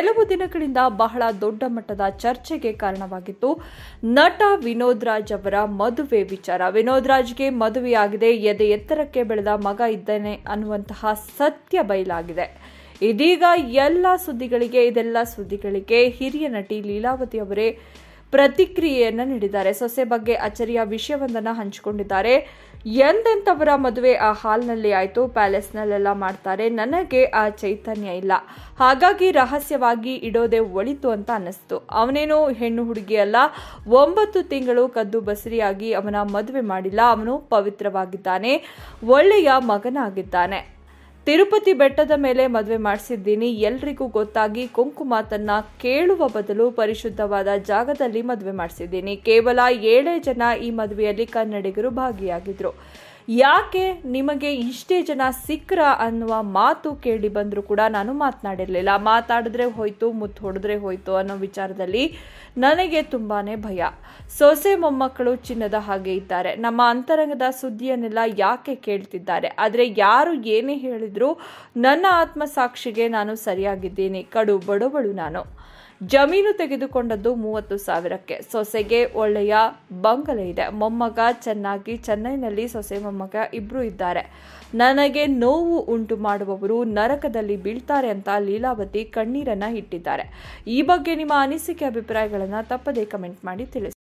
ಕೆಲವು ದಿನಗಳಿಂದ ಬಹಳ ದೊಡ್ಡ ಮಟ್ಟದ ಚರ್ಚೆಗೆ ಕಾರಣವಾಗಿತ್ತು ನಟ ವಿನೋದ್ ರಾಜ್ ಅವರ ಮದುವೆ ವಿಚಾರ ವಿನೋದ್ ರಾಜ್ಗೆ ಮದುವೆಯಾಗಿದೆ ಎದೆ ಎತ್ತರಕ್ಕೆ ಬೆಳೆದ ಮಗ ಇದ್ದೇನೆ ಅನ್ನುವಂತಹ ಸತ್ಯ ಬಯಲಾಗಿದೆ ಇದೀಗ ಎಲ್ಲ ಸುದ್ದಿಗಳಿಗೆ ಇದೆಲ್ಲ ಸುದ್ದಿಗಳಿಗೆ ಹಿರಿಯ ನಟಿ ಲೀಲಾವತಿ ಅವರೇ ಪ್ರತಿಕ್ರಿಯೆಯನ್ನು ನೀಡಿದ್ದಾರೆ ಸೊಸೆ ಬಗ್ಗೆ ಅಚ್ಚರಿಯ ವಿಷಯವೊಂದನ್ನು ಹಂಚಿಕೊಂಡಿದ್ದಾರೆ ಎಂದೆಂಥವರ ಮದುವೆ ಆ ಹಾಲ್ನಲ್ಲಿ ಆಯಿತು ಪ್ಯಾಲೇಸ್ನಲ್ಲೆಲ್ಲ ಮಾಡ್ತಾರೆ ನನಗೆ ಆ ಚೈತನ್ಯ ಇಲ್ಲ ಹಾಗಾಗಿ ರಹಸ್ಯವಾಗಿ ಇಡೋದೆ ಒಳಿತು ಅಂತ ಅನ್ನಿಸ್ತು ಅವನೇನು ಹೆಣ್ಣು ಹುಡುಗಿಯಲ್ಲ ಒಂಬತ್ತು ತಿಂಗಳು ಕದ್ದು ಬಸರಿಯಾಗಿ ಅವನ ಮದುವೆ ಮಾಡಿಲ್ಲ ಅವನು ಪವಿತ್ರವಾಗಿದ್ದಾನೆ ಒಳ್ಳೆಯ ಮಗನಾಗಿದ್ದಾನೆ ತಿರುಪತಿ ಬೆಟ್ಟದ ಮೇಲೆ ಮದುವೆ ಮಾಡಿಸಿದ್ದೀನಿ ಎಲ್ರಿಗೂ ಗೊತ್ತಾಗಿ ಕೊಂಕು ಮಾತನ್ನ ಕೇಳುವ ಬದಲು ಪರಿಶುದ್ಧವಾದ ಜಾಗದಲ್ಲಿ ಮದುವೆ ಮಾಡಿಸಿದ್ದೀನಿ ಕೇವಲ ಏಳೇ ಜನ ಈ ಮದುವೆಯಲ್ಲಿ ಕನ್ನಡಿಗರು ಭಾಗಿಯಾಗಿದ್ರು ಯಾಕೆ ನಿಮಗೆ ಇಷ್ಟೇ ಜನ ಸಿಕ್ಕರ ಅನ್ನುವ ಮಾತು ಕೇಳಿ ಬಂದರೂ ಕೂಡ ನಾನು ಮಾತನಾಡಿರಲಿಲ್ಲ ಮಾತಾಡಿದ್ರೆ ಹೋಯ್ತು ಮುತ್ತು ಹೊಡೆದ್ರೆ ಹೋಯ್ತು ಅನ್ನೋ ವಿಚಾರದಲ್ಲಿ ನನಗೆ ತುಂಬಾ ಭಯ ಸೊಸೆ ಮೊಮ್ಮಕ್ಕಳು ಚಿನ್ನದ ಹಾಗೆ ಇದ್ದಾರೆ ನಮ್ಮ ಅಂತರಂಗದ ಸುದ್ದಿಯನ್ನೆಲ್ಲ ಯಾಕೆ ಕೇಳ್ತಿದ್ದಾರೆ ಆದರೆ ಯಾರು ಏನೇ ಹೇಳಿದ್ರು ನನ್ನ ಆತ್ಮಸಾಕ್ಷಿಗೆ ನಾನು ಸರಿಯಾಗಿದ್ದೀನಿ ಕಡು ಬಡವಳು ನಾನು ಜಮೀನು ತೆಗೆದುಕೊಂಡದ್ದು ಮೂವತ್ತು ಸಾವಿರಕ್ಕೆ ಸೊಸೆಗೆ ಒಳ್ಳೆಯ ಬಂಗಲೆ ಇದೆ ಮೊಮ್ಮಗ ಚೆನ್ನಾಗಿ ಚೆನ್ನೈನಲ್ಲಿ ಸೊಸೆ ಮೊಮ್ಮಗ ಇಬ್ಬರು ಇದ್ದಾರೆ ನನಗೆ ನೋವು ಉಂಟು ಮಾಡುವವರು ನರಕದಲ್ಲಿ ಬೀಳ್ತಾರೆ ಅಂತ ಲೀಲಾವತಿ ಕಣ್ಣೀರನ್ನ ಇಟ್ಟಿದ್ದಾರೆ ಈ ಬಗ್ಗೆ ನಿಮ್ಮ ಅನಿಸಿಕೆ ಅಭಿಪ್ರಾಯಗಳನ್ನು ತಪ್ಪದೇ ಕಮೆಂಟ್ ಮಾಡಿ ತಿಳಿಸಿ